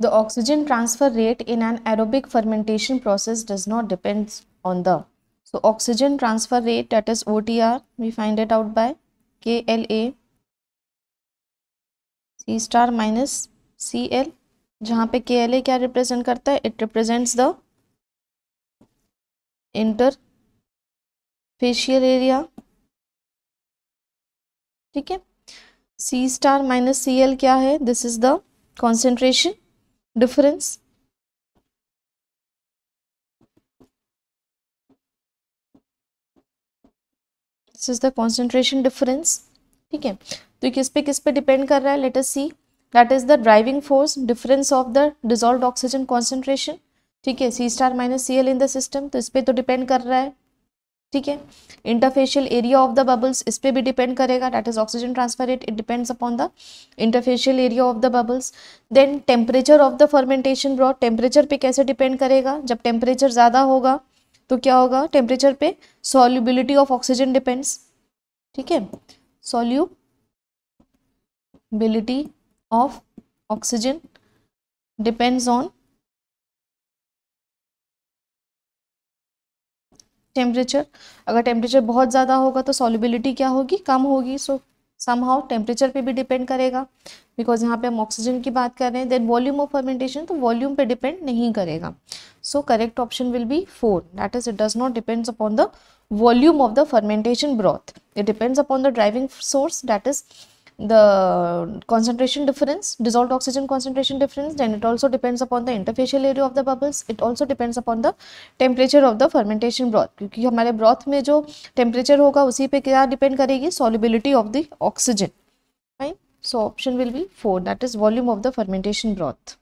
The oxygen transfer rate in an aerobic fermentation process does not depend on the. So oxygen transfer rate that is OTR we find it out by KLA C star minus CL जहाँ पे KLA क्या represent करता है it represents the interfacial area ठीक है C star minus C L क्या है this is the concentration difference this is the concentration difference ठीक है तो किस पे किस पे डिपेंड कर रहा है let us see that is the driving force difference of the dissolved oxygen concentration ठीक है C star minus C L in the system तो इस पर तो डिपेंड कर रहा है ठीक है interfacial area of the bubbles इस पर भी डिपेंड करेगा that is oxygen transfer rate it depends upon the interfacial area of the bubbles then temperature of the fermentation broth temperature पे कैसे डिपेंड करेगा जब टेम्परेचर ज़्यादा होगा तो क्या होगा टेम्परेचर पे सॉल्यूबिलिटी ऑफ ऑक्सीजन डिपेंड्स ठीक है solubility of oxygen depends on temperature अगर टेम्परेचर बहुत ज़्यादा होगा तो सॉलिबिलिटी क्या होगी कम होगी सो सम हाउ टेम्परेचर पर भी डिपेंड करेगा बिकॉज यहाँ पे हम ऑक्सीजन की बात कर रहे हैं देन वॉल्यूम ऑफ फर्मेंटेशन तो वॉल्यूम पे डिपेंड नहीं करेगा so correct option will be four that is it does not depends upon the volume of the fermentation broth it depends upon the driving source that is the concentration difference, dissolved oxygen concentration difference, then it also depends upon the interfacial area of the bubbles. It also depends upon the temperature of the fermentation broth. kyunki hamare broth mein jo temperature hoga usi pe kya depend karegi solubility of the oxygen. Fine. So option will be 4 That is volume of the fermentation broth.